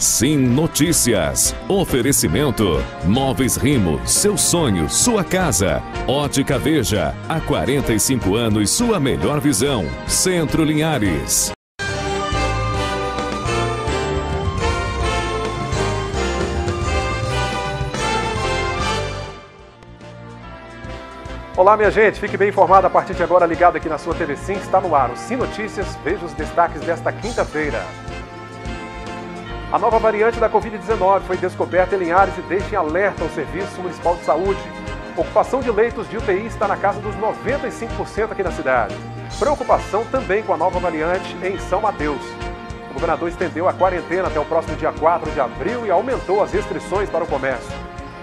Sim Notícias. Oferecimento. Móveis Rimo, seu sonho, sua casa. Ótica Veja, há 45 anos sua melhor visão. Centro Linhares. Olá, minha gente. Fique bem informado a partir de agora, ligado aqui na sua TV Sim. Está no ar o Sim Notícias. Veja os destaques desta quinta-feira. A nova variante da Covid-19 foi descoberta em Linhares e deixa em alerta o Serviço Municipal de Saúde. Ocupação de leitos de UTI está na casa dos 95% aqui na cidade. Preocupação também com a nova variante em São Mateus. O governador estendeu a quarentena até o próximo dia 4 de abril e aumentou as restrições para o comércio.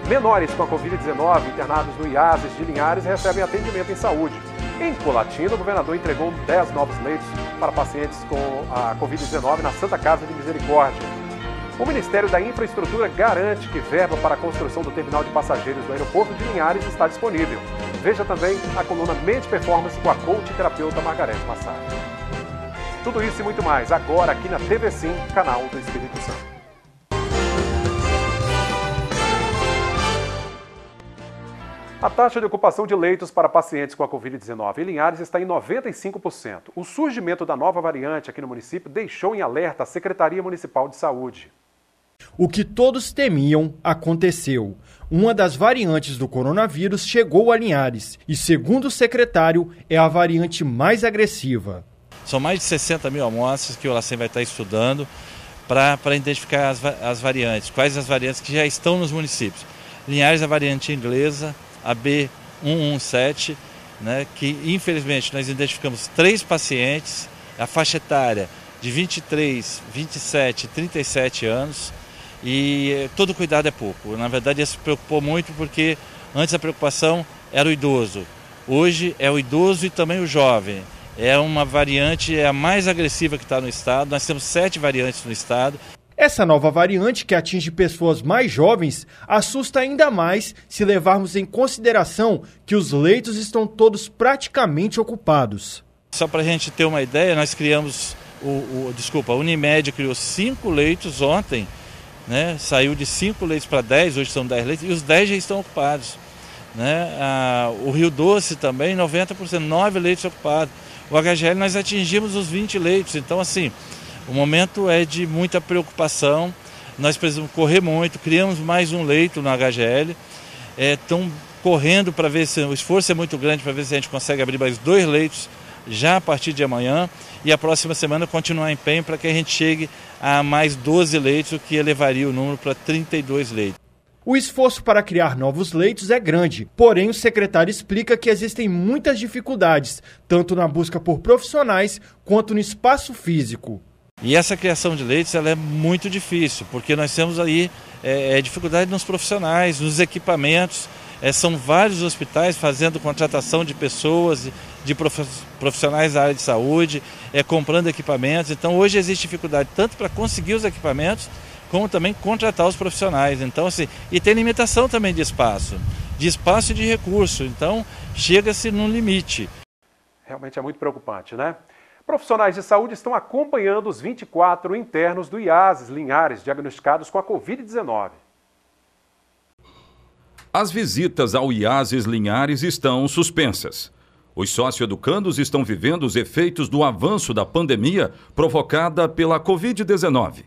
Menores com a Covid-19 internados no IASES de Linhares recebem atendimento em saúde. Em Colatina, o governador entregou 10 novos leitos para pacientes com a Covid-19 na Santa Casa de Misericórdia. O Ministério da Infraestrutura garante que verba para a construção do terminal de passageiros do aeroporto de Linhares está disponível. Veja também a coluna Mente Performance com a coach terapeuta Margareth Massari. Tudo isso e muito mais agora aqui na TV Sim, canal do Espírito Santo. A taxa de ocupação de leitos para pacientes com a Covid-19 em Linhares está em 95%. O surgimento da nova variante aqui no município deixou em alerta a Secretaria Municipal de Saúde. O que todos temiam aconteceu. Uma das variantes do coronavírus chegou a Linhares e, segundo o secretário, é a variante mais agressiva. São mais de 60 mil amostras que o LACEN vai estar estudando para identificar as, as variantes, quais as variantes que já estão nos municípios. Linhares, a variante inglesa, a B117, né, que infelizmente nós identificamos três pacientes, a faixa etária de 23, 27, 37 anos, e eh, todo cuidado é pouco. Na verdade, ele se preocupou muito porque antes a preocupação era o idoso. Hoje é o idoso e também o jovem. É uma variante, é a mais agressiva que está no estado. Nós temos sete variantes no estado. Essa nova variante, que atinge pessoas mais jovens, assusta ainda mais se levarmos em consideração que os leitos estão todos praticamente ocupados. Só para a gente ter uma ideia, nós criamos, o, o, desculpa, a Unimed criou cinco leitos ontem né? Saiu de cinco leitos para 10, hoje são 10 leitos, e os 10 já estão ocupados. Né? Ah, o Rio Doce também, 90%, 9 leitos ocupados. O HGL nós atingimos os 20 leitos, então assim, o momento é de muita preocupação, nós precisamos correr muito, criamos mais um leito no HGL, estão é, correndo para ver se o esforço é muito grande para ver se a gente consegue abrir mais dois leitos já a partir de amanhã e a próxima semana continuar empenho para que a gente chegue a mais 12 leitos, o que elevaria o número para 32 leitos. O esforço para criar novos leitos é grande, porém o secretário explica que existem muitas dificuldades, tanto na busca por profissionais quanto no espaço físico. E essa criação de leitos ela é muito difícil, porque nós temos aí é, é dificuldade nos profissionais, nos equipamentos. É, são vários hospitais fazendo contratação de pessoas de profissionais da área de saúde, é, comprando equipamentos. Então hoje existe dificuldade tanto para conseguir os equipamentos, como também contratar os profissionais. Então, assim, e tem limitação também de espaço, de espaço e de recurso. Então, chega-se num limite. Realmente é muito preocupante, né? Profissionais de saúde estão acompanhando os 24 internos do IASES Linhares diagnosticados com a Covid-19. As visitas ao IASES Linhares estão suspensas. Os socioeducandos estão vivendo os efeitos do avanço da pandemia provocada pela Covid-19.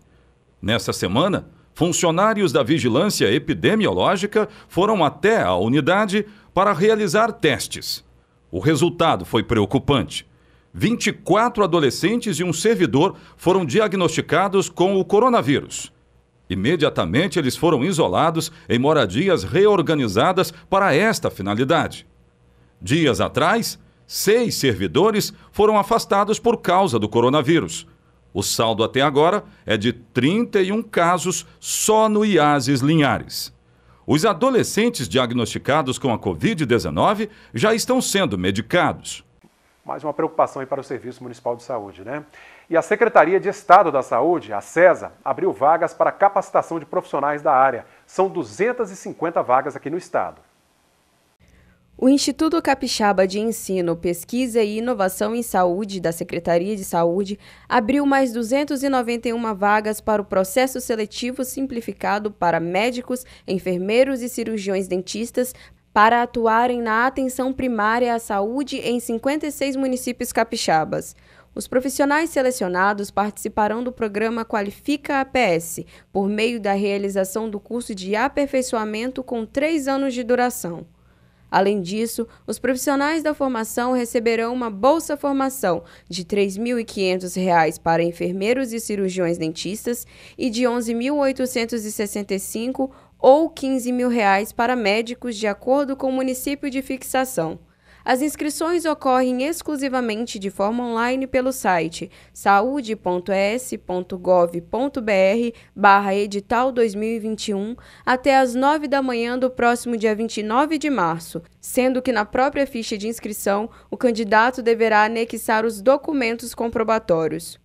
Nessa semana, funcionários da Vigilância Epidemiológica foram até a unidade para realizar testes. O resultado foi preocupante. 24 adolescentes e um servidor foram diagnosticados com o coronavírus. Imediatamente eles foram isolados em moradias reorganizadas para esta finalidade. Dias atrás, seis servidores foram afastados por causa do coronavírus. O saldo até agora é de 31 casos só no IASES Linhares. Os adolescentes diagnosticados com a Covid-19 já estão sendo medicados. Mais uma preocupação aí para o Serviço Municipal de Saúde, né? E a Secretaria de Estado da Saúde, a CESA, abriu vagas para capacitação de profissionais da área. São 250 vagas aqui no estado. O Instituto Capixaba de Ensino, Pesquisa e Inovação em Saúde da Secretaria de Saúde abriu mais 291 vagas para o processo seletivo simplificado para médicos, enfermeiros e cirurgiões dentistas para atuarem na atenção primária à saúde em 56 municípios capixabas. Os profissionais selecionados participarão do programa Qualifica APS, por meio da realização do curso de aperfeiçoamento com três anos de duração. Além disso, os profissionais da formação receberão uma bolsa formação de R$ 3.500 para enfermeiros e cirurgiões dentistas e de R$ 11.865 ou R$ 15.000 mil reais para médicos, de acordo com o município de fixação. As inscrições ocorrem exclusivamente de forma online pelo site saúde.es.gov.br barra edital 2021 até as 9 da manhã do próximo dia 29 de março, sendo que na própria ficha de inscrição o candidato deverá anexar os documentos comprobatórios.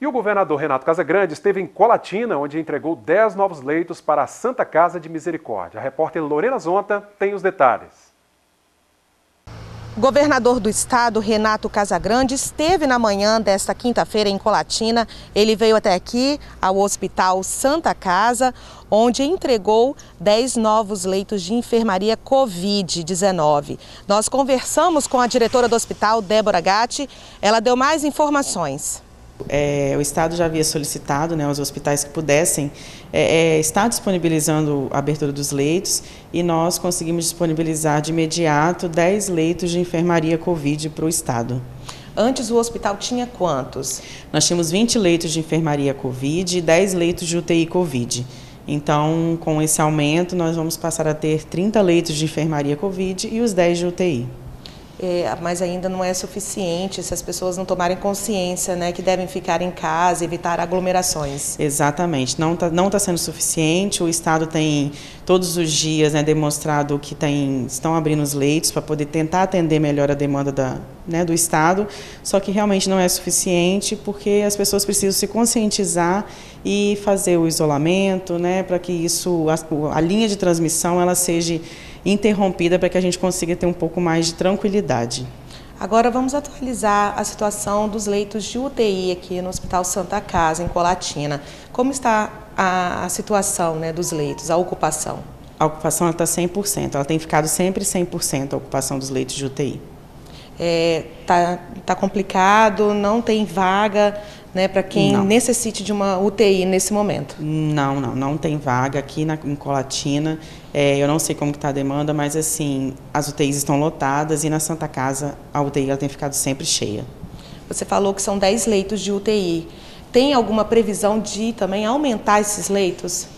E o governador Renato Casagrande esteve em Colatina, onde entregou 10 novos leitos para a Santa Casa de Misericórdia. A repórter Lorena Zonta tem os detalhes governador do estado, Renato Casagrande, esteve na manhã desta quinta-feira em Colatina. Ele veio até aqui, ao Hospital Santa Casa, onde entregou 10 novos leitos de enfermaria Covid-19. Nós conversamos com a diretora do hospital, Débora Gatti. Ela deu mais informações. É, o Estado já havia solicitado né, aos hospitais que pudessem é, é, estar disponibilizando a abertura dos leitos e nós conseguimos disponibilizar de imediato 10 leitos de enfermaria Covid para o Estado. Antes o hospital tinha quantos? Nós tínhamos 20 leitos de enfermaria Covid e 10 leitos de UTI Covid. Então, com esse aumento, nós vamos passar a ter 30 leitos de enfermaria Covid e os 10 de UTI é, mas ainda não é suficiente se as pessoas não tomarem consciência né, que devem ficar em casa, evitar aglomerações. Exatamente, não está não tá sendo suficiente, o Estado tem todos os dias né, demonstrado que tem, estão abrindo os leitos para poder tentar atender melhor a demanda da, né, do Estado, só que realmente não é suficiente porque as pessoas precisam se conscientizar e fazer o isolamento né, para que isso, a, a linha de transmissão ela seja interrompida para que a gente consiga ter um pouco mais de tranquilidade. Agora vamos atualizar a situação dos leitos de UTI aqui no Hospital Santa Casa, em Colatina. Como está a, a situação né, dos leitos, a ocupação? A ocupação está 100%, ela tem ficado sempre 100% a ocupação dos leitos de UTI é, tá, tá complicado, não tem vaga né, para quem não. necessite de uma UTI nesse momento? Não, não, não tem vaga aqui na, em Colatina. É, eu não sei como está a demanda, mas assim, as UTIs estão lotadas e na Santa Casa a UTI tem ficado sempre cheia. Você falou que são 10 leitos de UTI. Tem alguma previsão de também aumentar esses leitos?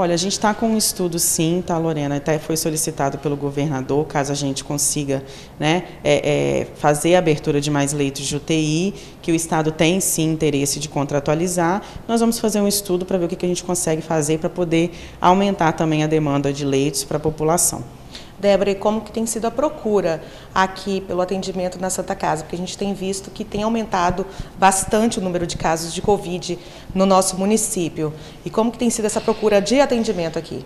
Olha, a gente está com um estudo sim, tá, Lorena? Até foi solicitado pelo governador, caso a gente consiga né, é, é, fazer a abertura de mais leitos de UTI, que o Estado tem sim interesse de contratualizar. Nós vamos fazer um estudo para ver o que, que a gente consegue fazer para poder aumentar também a demanda de leitos para a população. Débora, e como que tem sido a procura aqui pelo atendimento na Santa Casa? Porque a gente tem visto que tem aumentado bastante o número de casos de Covid no nosso município. E como que tem sido essa procura de atendimento aqui?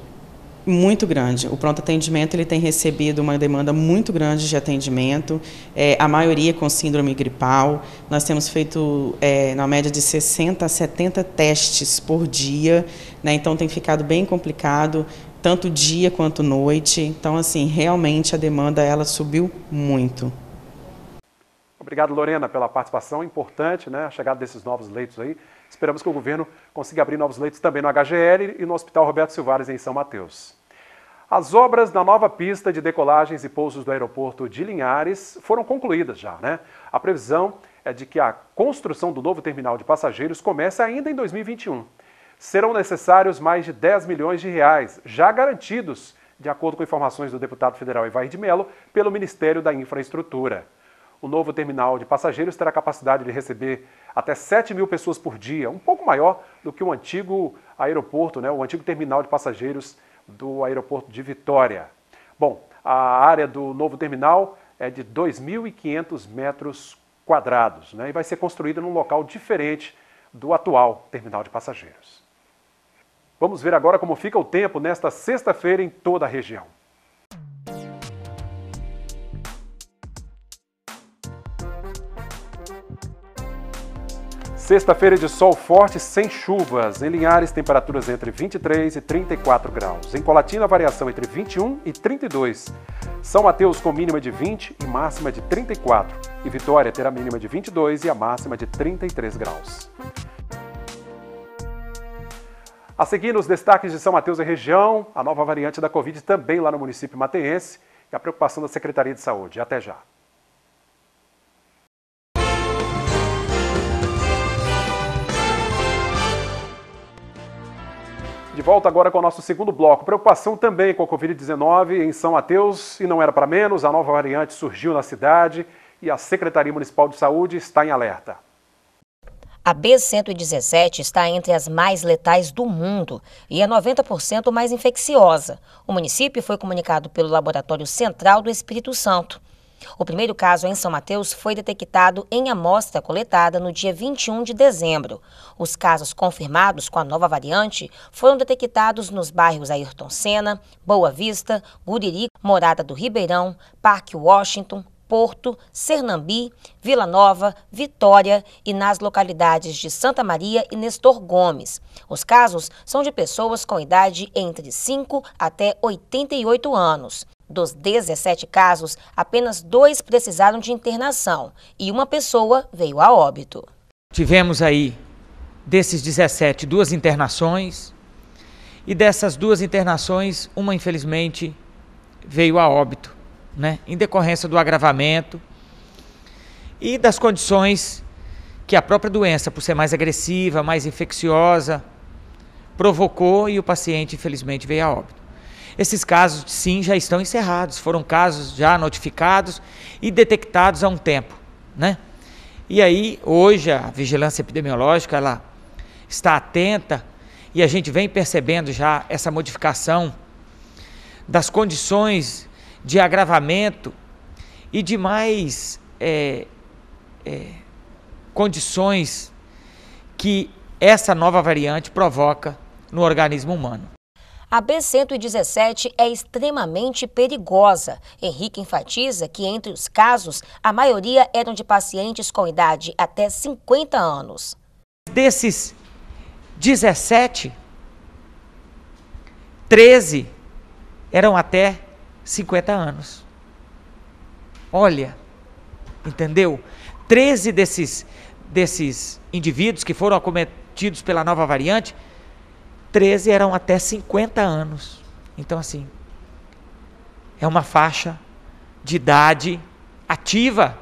muito grande. O pronto atendimento ele tem recebido uma demanda muito grande de atendimento, é, a maioria com síndrome gripal. Nós temos feito, é, na média, de 60 a 70 testes por dia, né? então tem ficado bem complicado tanto dia quanto noite. Então, assim, realmente a demanda ela subiu muito. Obrigado, Lorena, pela participação importante, né? A chegada desses novos leitos aí. Esperamos que o governo consiga abrir novos leitos também no HGL e no Hospital Roberto Silvares, em São Mateus. As obras da nova pista de decolagens e pousos do aeroporto de Linhares foram concluídas já, né? A previsão é de que a construção do novo terminal de passageiros comece ainda em 2021 serão necessários mais de 10 milhões de reais, já garantidos, de acordo com informações do deputado federal Ivair de Mello, pelo Ministério da Infraestrutura. O novo terminal de passageiros terá capacidade de receber até 7 mil pessoas por dia, um pouco maior do que o antigo aeroporto, né, o antigo terminal de passageiros do aeroporto de Vitória. Bom, a área do novo terminal é de 2.500 metros quadrados né, e vai ser construída num local diferente do atual terminal de passageiros. Vamos ver agora como fica o tempo nesta sexta-feira em toda a região. Sexta-feira de sol forte sem chuvas. Em Linhares, temperaturas entre 23 e 34 graus. Em Colatina, variação entre 21 e 32. São Mateus com mínima de 20 e máxima de 34. E Vitória terá mínima de 22 e a máxima de 33 graus. A seguir, nos destaques de São Mateus e região, a nova variante da Covid também lá no município mateense e a preocupação da Secretaria de Saúde. Até já. De volta agora com o nosso segundo bloco. Preocupação também com a Covid-19 em São Mateus, e não era para menos, a nova variante surgiu na cidade e a Secretaria Municipal de Saúde está em alerta. A B117 está entre as mais letais do mundo e é 90% mais infecciosa. O município foi comunicado pelo Laboratório Central do Espírito Santo. O primeiro caso em São Mateus foi detectado em amostra coletada no dia 21 de dezembro. Os casos confirmados com a nova variante foram detectados nos bairros Ayrton Senna, Boa Vista, Guriri, Morada do Ribeirão, Parque Washington, Porto, Sernambi, Vila Nova, Vitória e nas localidades de Santa Maria e Nestor Gomes. Os casos são de pessoas com idade entre 5 até 88 anos. Dos 17 casos, apenas dois precisaram de internação e uma pessoa veio a óbito. Tivemos aí, desses 17, duas internações. E dessas duas internações, uma infelizmente veio a óbito né, em decorrência do agravamento e das condições que a própria doença, por ser mais agressiva, mais infecciosa, provocou e o paciente, infelizmente, veio a óbito. Esses casos, sim, já estão encerrados, foram casos já notificados e detectados há um tempo, né? E aí, hoje, a vigilância epidemiológica, ela está atenta e a gente vem percebendo já essa modificação das condições de agravamento e de mais é, é, condições que essa nova variante provoca no organismo humano. A B117 é extremamente perigosa. Henrique enfatiza que, entre os casos, a maioria eram de pacientes com idade até 50 anos. Desses 17, 13 eram até 50 anos. Olha, entendeu? 13 desses, desses indivíduos que foram acometidos pela nova variante, 13 eram até 50 anos. Então, assim, é uma faixa de idade ativa,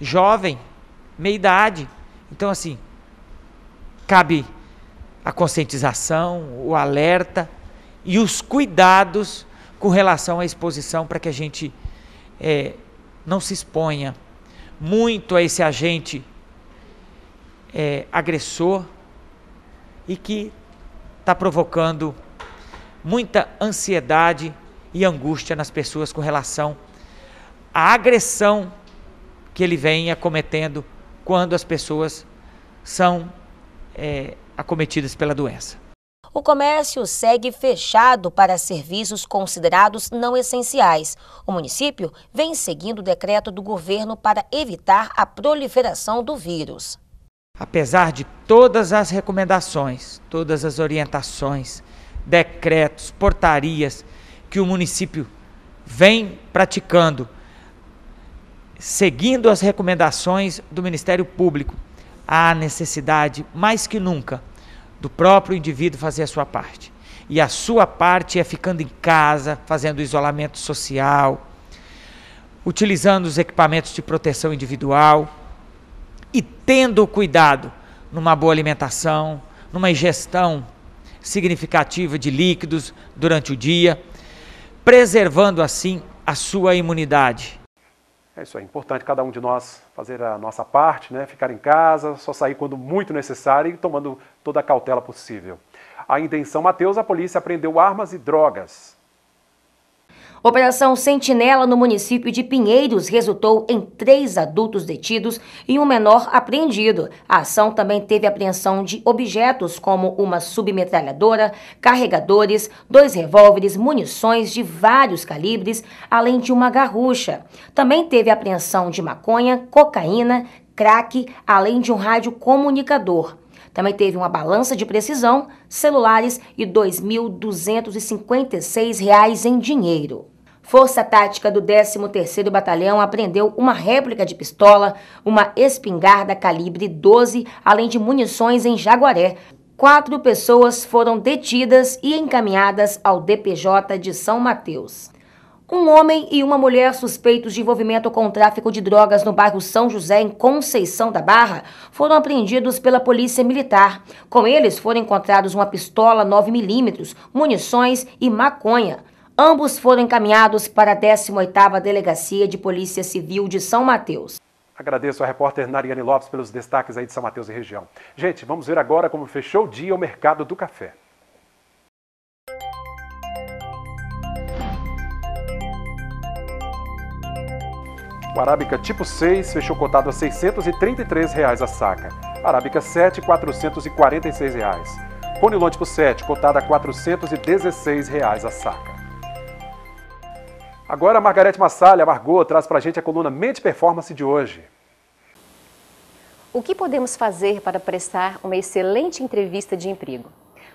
jovem, meia idade. Então, assim, cabe a conscientização, o alerta e os cuidados com relação à exposição para que a gente é, não se exponha muito a esse agente é, agressor e que está provocando muita ansiedade e angústia nas pessoas com relação à agressão que ele vem acometendo quando as pessoas são é, acometidas pela doença. O comércio segue fechado para serviços considerados não essenciais. O município vem seguindo o decreto do governo para evitar a proliferação do vírus. Apesar de todas as recomendações, todas as orientações, decretos, portarias que o município vem praticando, seguindo as recomendações do Ministério Público, há necessidade, mais que nunca, do próprio indivíduo fazer a sua parte. E a sua parte é ficando em casa, fazendo isolamento social, utilizando os equipamentos de proteção individual e tendo cuidado numa boa alimentação, numa ingestão significativa de líquidos durante o dia, preservando assim a sua imunidade é isso aí, é importante cada um de nós fazer a nossa parte, né? ficar em casa, só sair quando muito necessário e tomando toda a cautela possível. Ainda em São Mateus, a polícia apreendeu armas e drogas. Operação Sentinela no município de Pinheiros resultou em três adultos detidos e um menor apreendido. A ação também teve apreensão de objetos como uma submetralhadora, carregadores, dois revólveres, munições de vários calibres, além de uma garrucha. Também teve apreensão de maconha, cocaína, crack, além de um rádio comunicador. Também teve uma balança de precisão, celulares e R$ 2.256 em dinheiro. Força Tática do 13º Batalhão apreendeu uma réplica de pistola, uma espingarda calibre 12, além de munições em Jaguaré. Quatro pessoas foram detidas e encaminhadas ao DPJ de São Mateus. Um homem e uma mulher suspeitos de envolvimento com o tráfico de drogas no bairro São José, em Conceição da Barra, foram apreendidos pela Polícia Militar. Com eles foram encontrados uma pistola 9mm, munições e maconha. Ambos foram encaminhados para a 18ª Delegacia de Polícia Civil de São Mateus. Agradeço a repórter Nariane Lopes pelos destaques aí de São Mateus e região. Gente, vamos ver agora como fechou o dia o mercado do café. O Arábica tipo 6 fechou cotado a R$ 633 reais a saca. Arábica 7, R$ 446. Reais. Conilon tipo 7, cotado a R$ 416 reais a saca. Agora a Margarete Massalha, Margot, traz para a gente a coluna Mente Performance de hoje. O que podemos fazer para prestar uma excelente entrevista de emprego?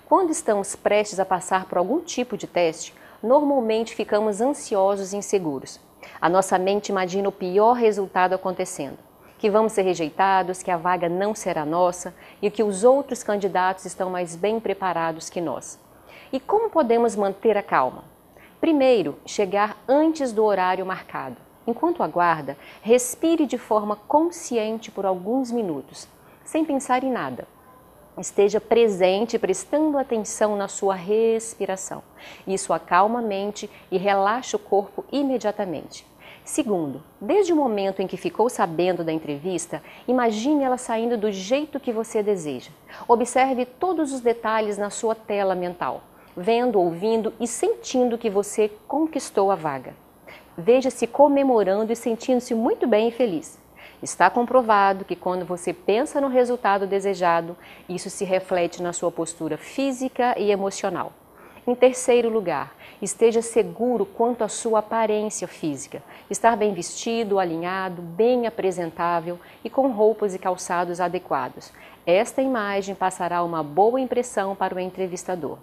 Quando estamos prestes a passar por algum tipo de teste, normalmente ficamos ansiosos e inseguros. A nossa mente imagina o pior resultado acontecendo: que vamos ser rejeitados, que a vaga não será nossa e que os outros candidatos estão mais bem preparados que nós. E como podemos manter a calma? Primeiro, chegar antes do horário marcado. Enquanto aguarda, respire de forma consciente por alguns minutos, sem pensar em nada. Esteja presente, prestando atenção na sua respiração. Isso acalma a mente e relaxa o corpo imediatamente. Segundo, desde o momento em que ficou sabendo da entrevista, imagine ela saindo do jeito que você deseja. Observe todos os detalhes na sua tela mental vendo, ouvindo e sentindo que você conquistou a vaga. Veja-se comemorando e sentindo-se muito bem e feliz. Está comprovado que quando você pensa no resultado desejado, isso se reflete na sua postura física e emocional. Em terceiro lugar, esteja seguro quanto à sua aparência física. Estar bem vestido, alinhado, bem apresentável e com roupas e calçados adequados. Esta imagem passará uma boa impressão para o entrevistador.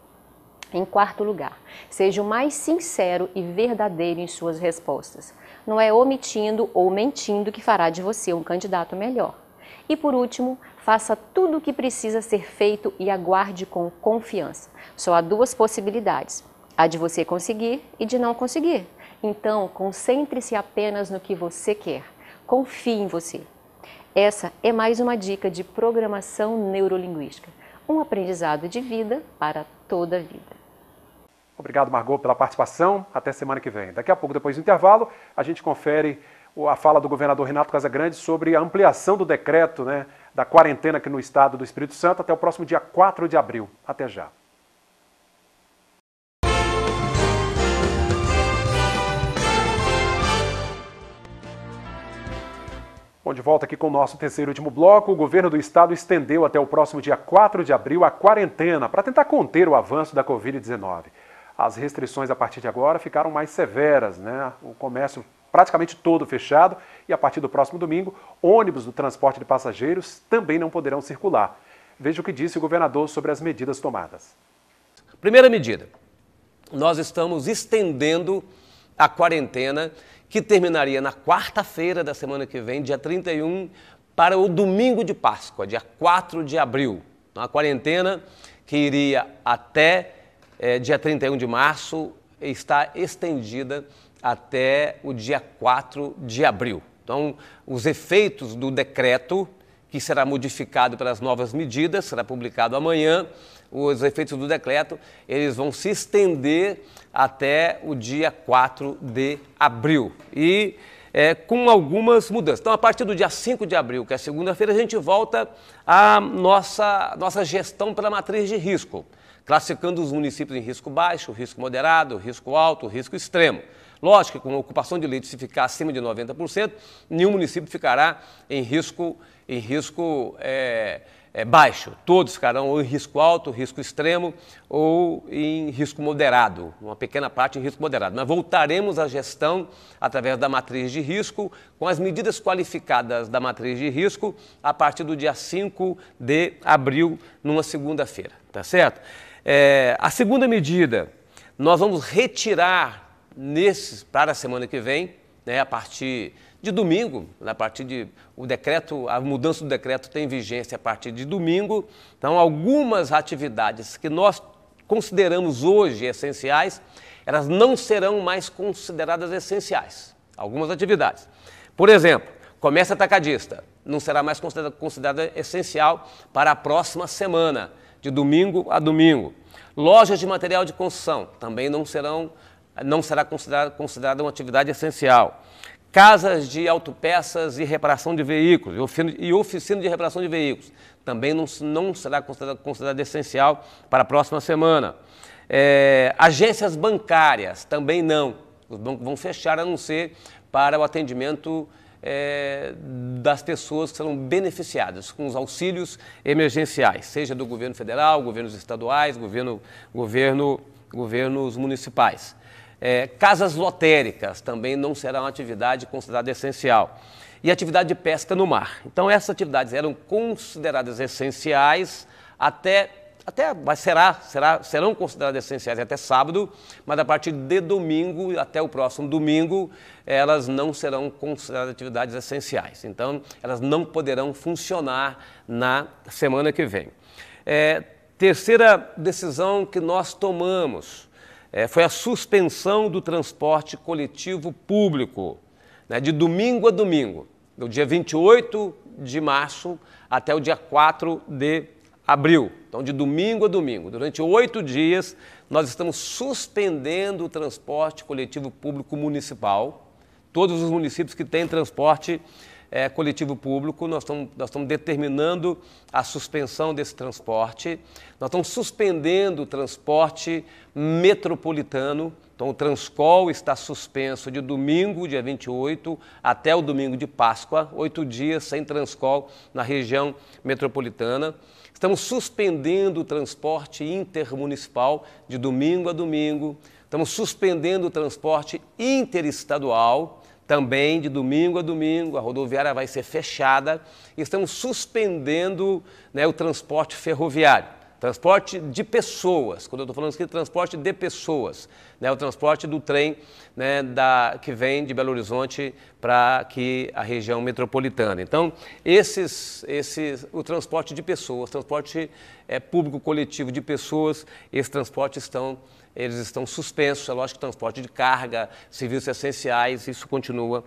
Em quarto lugar, seja o mais sincero e verdadeiro em suas respostas. Não é omitindo ou mentindo que fará de você um candidato melhor. E por último, faça tudo o que precisa ser feito e aguarde com confiança. Só há duas possibilidades: a de você conseguir e de não conseguir. Então, concentre-se apenas no que você quer. Confie em você. Essa é mais uma dica de programação neurolinguística, um aprendizado de vida para toda a vida. Obrigado, Margot, pela participação. Até semana que vem. Daqui a pouco, depois do intervalo, a gente confere a fala do governador Renato Casagrande sobre a ampliação do decreto né, da quarentena aqui no estado do Espírito Santo até o próximo dia 4 de abril. Até já. Bom, de volta aqui com o nosso terceiro e último bloco. O governo do estado estendeu até o próximo dia 4 de abril a quarentena para tentar conter o avanço da Covid-19. As restrições a partir de agora ficaram mais severas, né? O comércio praticamente todo fechado e a partir do próximo domingo, ônibus do transporte de passageiros também não poderão circular. Veja o que disse o governador sobre as medidas tomadas. Primeira medida: nós estamos estendendo a quarentena que terminaria na quarta-feira da semana que vem, dia 31, para o domingo de Páscoa, dia 4 de abril. Uma quarentena que iria até é, dia 31 de março, está estendida até o dia 4 de abril. Então, os efeitos do decreto, que será modificado pelas novas medidas, será publicado amanhã, os efeitos do decreto, eles vão se estender até o dia 4 de abril. E é, com algumas mudanças. Então, a partir do dia 5 de abril, que é segunda-feira, a gente volta à nossa, nossa gestão pela matriz de risco classificando os municípios em risco baixo, risco moderado, risco alto, risco extremo. Lógico que com a ocupação de leitos, se ficar acima de 90%, nenhum município ficará em risco, em risco é, é, baixo. Todos ficarão ou em risco alto, risco extremo ou em risco moderado, uma pequena parte em risco moderado. Mas voltaremos à gestão através da matriz de risco, com as medidas qualificadas da matriz de risco, a partir do dia 5 de abril, numa segunda-feira. Tá certo? É, a segunda medida, nós vamos retirar para a semana que vem, né, a partir de domingo, a partir de o decreto, a mudança do decreto tem vigência a partir de domingo. Então, algumas atividades que nós consideramos hoje essenciais, elas não serão mais consideradas essenciais. Algumas atividades. Por exemplo, comércio atacadista não será mais considerada essencial para a próxima semana de domingo a domingo. Lojas de material de construção também não serão não será considerada considerada uma atividade essencial. Casas de autopeças e reparação de veículos e oficina, de reparação de veículos também não, não será considerada considerada essencial para a próxima semana. É, agências bancárias também não. Os bancos vão fechar a não ser para o atendimento é, das pessoas que serão beneficiadas com os auxílios emergenciais, seja do governo federal, governos estaduais, governo, governo, governos municipais. É, casas lotéricas também não serão uma atividade considerada essencial. E atividade de pesca no mar. Então, essas atividades eram consideradas essenciais até até será, será, serão consideradas essenciais até sábado, mas a partir de domingo até o próximo domingo, elas não serão consideradas atividades essenciais. Então, elas não poderão funcionar na semana que vem. É, terceira decisão que nós tomamos é, foi a suspensão do transporte coletivo público, né, de domingo a domingo, do dia 28 de março até o dia 4 de abril. Então, de domingo a domingo, durante oito dias, nós estamos suspendendo o transporte coletivo público municipal. Todos os municípios que têm transporte é, coletivo público, nós estamos, nós estamos determinando a suspensão desse transporte, nós estamos suspendendo o transporte metropolitano, então o Transcol está suspenso de domingo, dia 28, até o domingo de Páscoa, oito dias sem Transcol na região metropolitana. Estamos suspendendo o transporte intermunicipal de domingo a domingo, estamos suspendendo o transporte interestadual, também de domingo a domingo, a rodoviária vai ser fechada. Estamos suspendendo né, o transporte ferroviário. Transporte de pessoas, quando eu estou falando aqui, transporte de pessoas, né, o transporte do trem né, da, que vem de Belo Horizonte para aqui a região metropolitana. Então, esses, esses, o transporte de pessoas, transporte é, público coletivo de pessoas, esse transporte estão eles estão suspensos, é lógico, transporte de carga, serviços essenciais, isso continua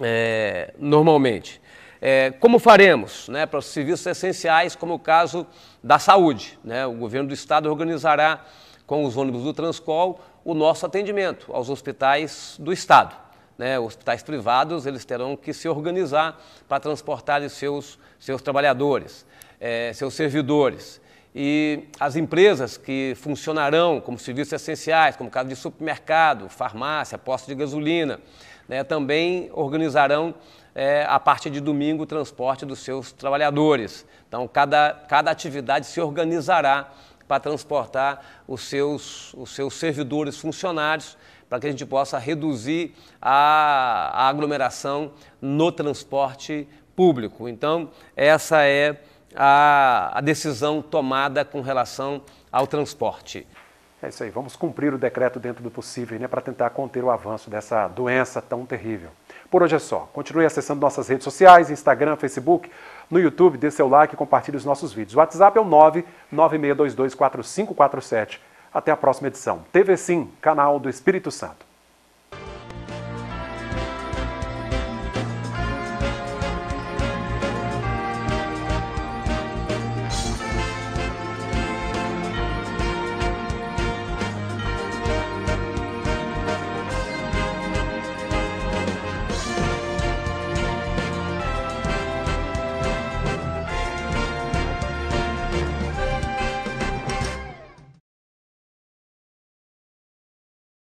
é, normalmente. É, como faremos né, para os serviços essenciais, como é o caso da saúde? Né? O governo do estado organizará com os ônibus do Transcol o nosso atendimento aos hospitais do estado. Né? Hospitais privados eles terão que se organizar para transportar seus, seus trabalhadores, é, seus servidores. E as empresas que funcionarão como serviços essenciais, como caso de supermercado, farmácia, posto de gasolina, né, também organizarão é, a partir de domingo o transporte dos seus trabalhadores. Então, cada, cada atividade se organizará para transportar os seus, os seus servidores funcionários para que a gente possa reduzir a, a aglomeração no transporte público. Então, essa é a, a decisão tomada com relação ao transporte. É isso aí, vamos cumprir o decreto dentro do possível né, para tentar conter o avanço dessa doença tão terrível. Por hoje é só. Continue acessando nossas redes sociais, Instagram, Facebook, no YouTube, dê seu like e compartilhe os nossos vídeos. O WhatsApp é o 996224547. Até a próxima edição. TV Sim, canal do Espírito Santo.